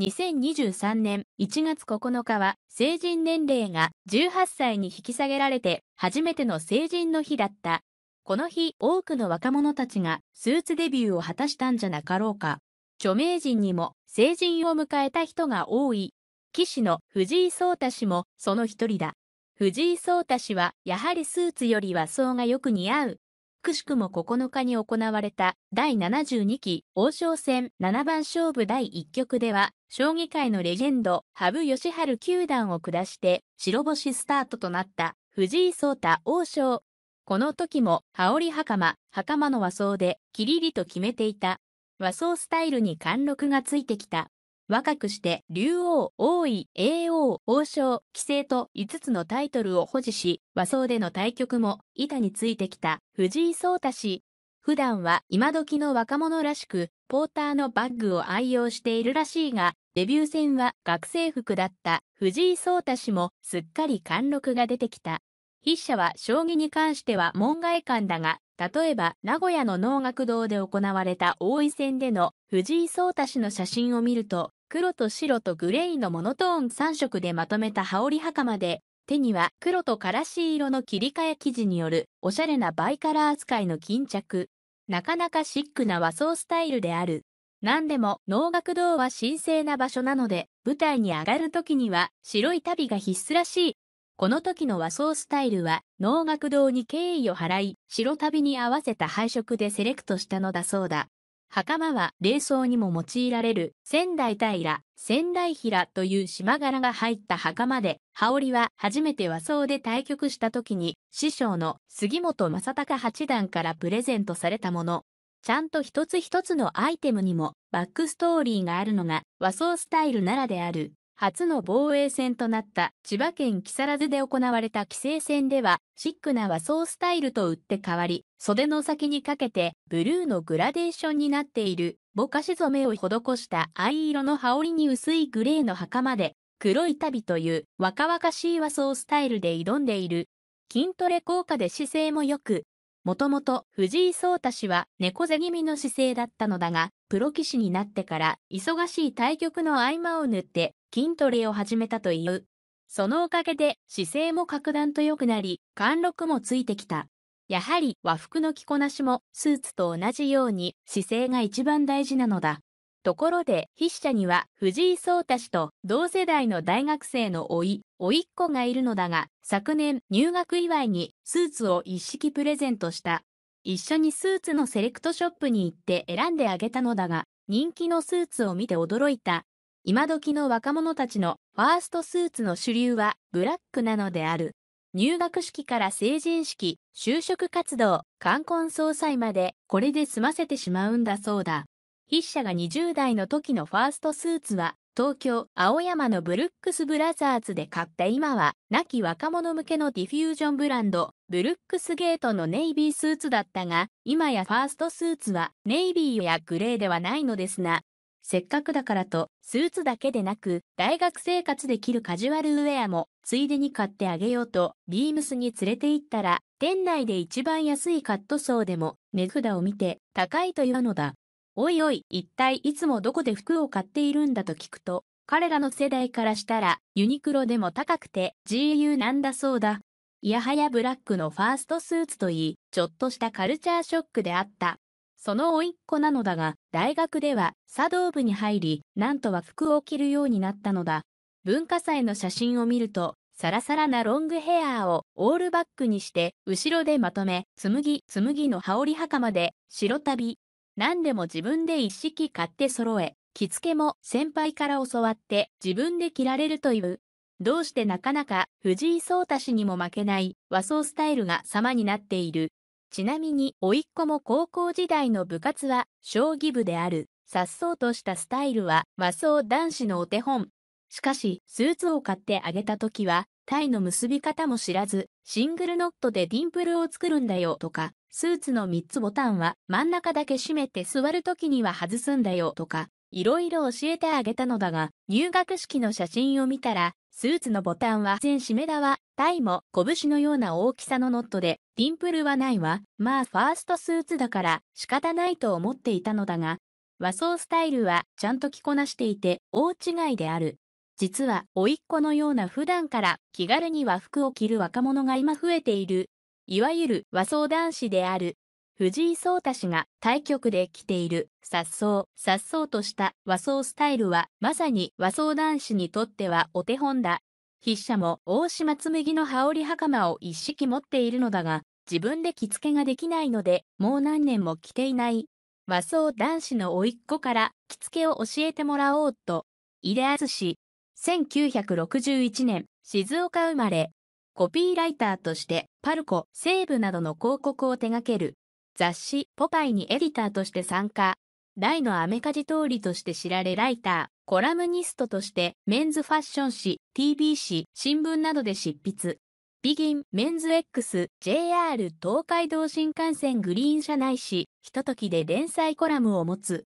2023年1月9日は成人年齢が18歳に引き下げられて初めての成人の日だった。この日、多くの若者たちがスーツデビューを果たしたんじゃなかろうか。著名人にも成人を迎えた人が多い。騎士の藤井聡太氏もその一人だ。藤井聡太氏はやはりスーツより和装がよく似合うくしくも9日に行われた第72期王将戦七番勝負第1局では、将棋界のレジェンド、羽生善治九段を下して白星スタートとなった藤井聡太王将。この時も羽織袴、袴の和装でキリリと決めていた。和装スタイルに貫禄がついてきた。若くして竜王、王位、叡王、王将、棋聖と5つのタイトルを保持し、和装での対局も板についてきた藤井聡太氏。普段は今時の若者らしく、ポーターのバッグを愛用しているらしいが、デビュー戦は学生服だった藤井聡太氏もすっかり貫禄が出てきた。筆者は将棋に関しては門外漢だが、例えば名古屋の能楽堂で行われた王位戦での藤井聡太氏の写真を見ると、黒と白とグレーのモノトーン3色でまとめた羽織袴で、手には黒とからし色の切り替え生地によるおしゃれなバイカラー扱いの巾着。なかなかシックな和装スタイルである。何でも能楽堂は神聖な場所なので、舞台に上がる時には白い旅が必須らしい。この時の和装スタイルは能楽堂に敬意を払い、白旅に合わせた配色でセレクトしたのだそうだ。袴は霊装にも用いられる仙台平、仙台平という島柄が入った袴で、羽織は初めて和装で対局した時に師匠の杉本正隆八段からプレゼントされたもの。ちゃんと一つ一つのアイテムにもバックストーリーがあるのが和装スタイルならである。初の防衛戦となった千葉県木更津で行われた棋聖戦ではシックな和装スタイルと打って変わり袖の先にかけてブルーのグラデーションになっているぼかし染めを施した藍色の羽織に薄いグレーの袴で黒い旅という若々しい和装スタイルで挑んでいる筋トレ効果で姿勢も良くもともと藤井聡太氏は猫背気味の姿勢だったのだが、プロ棋士になってから忙しい対局の合間を縫って筋トレを始めたという。そのおかげで姿勢も格段と良くなり、貫禄もついてきた。やはり和服の着こなしもスーツと同じように姿勢が一番大事なのだ。ところで筆者には藤井聡太氏と同世代の大学生の甥い、おいっ子がいるのだが、昨年入学祝いにスーツを一式プレゼントした。一緒にスーツのセレクトショップに行って選んであげたのだが、人気のスーツを見て驚いた。今時の若者たちのファーストスーツの主流はブラックなのである。入学式から成人式、就職活動、冠婚葬祭までこれで済ませてしまうんだそうだ。筆者が20代の時のファーストスーツは東京、青山のブルックスブラザーズで買った今は、亡き若者向けのディフュージョンブランド、ブルックスゲートのネイビースーツだったが、今やファーストスーツはネイビーやグレーではないのですな。せっかくだからと、スーツだけでなく、大学生活で着るカジュアルウェアも、ついでに買ってあげようと、ビームスに連れて行ったら、店内で一番安いカットソーでも、値札を見て、高いというのだ。おいおい、一体いつもどこで服を買っているんだと聞くと、彼らの世代からしたら、ユニクロでも高くて、GU なんだそうだ。いやはやブラックのファーストスーツといい、ちょっとしたカルチャーショックであった。その甥っ子なのだが、大学では茶道部に入り、なんとは服を着るようになったのだ。文化祭の写真を見ると、サラサラなロングヘアーをオールバックにして、後ろでまとめ、紬、紬の羽織袴で、白旅。何でも自分で一式買って揃え、着付けも先輩から教わって自分で着られるという。どうしてなかなか藤井聡太氏にも負けない和装スタイルが様になっている。ちなみに、甥っ子も高校時代の部活は、将棋部である。颯爽としたスタイルは、和装男子のお手本。しかし、スーツを買ってあげた時は、タイの結び方も知らず、シングルノットでディンプルを作るんだよとか、スーツの3つボタンは真ん中だけ閉めて座る時には外すんだよとか、いろいろ教えてあげたのだが、入学式の写真を見たら、スーツのボタンは全締めだわ。タイも拳のような大きさのノットで、ティンプルはないわ。まあファーストスーツだから仕方ないと思っていたのだが、和装スタイルはちゃんと着こなしていて大違いである。実は、おいっ子のような普段から気軽に和服を着る若者が今増えている。いわゆる和装男子である。藤井聡太氏が対局で着ている殺草、殺草とした和装スタイルはまさに和装男子にとってはお手本だ。筆者も大島紬の羽織袴を一式持っているのだが、自分で着付けができないので、もう何年も着ていない。和装男子の甥っ子から着付けを教えてもらおうと、井出敦氏、1961年、静岡生まれ、コピーライターとしてパルコ、西部などの広告を手掛ける雑誌「ポパイ」にエディターとして参加大のアメカジ通りとして知られライターコラムニストとしてメンズファッション誌 TBC 新聞などで執筆ビギン、メンズ X、JR 東海道新幹線グリーン車内誌、ひとときで連載コラムを持つ。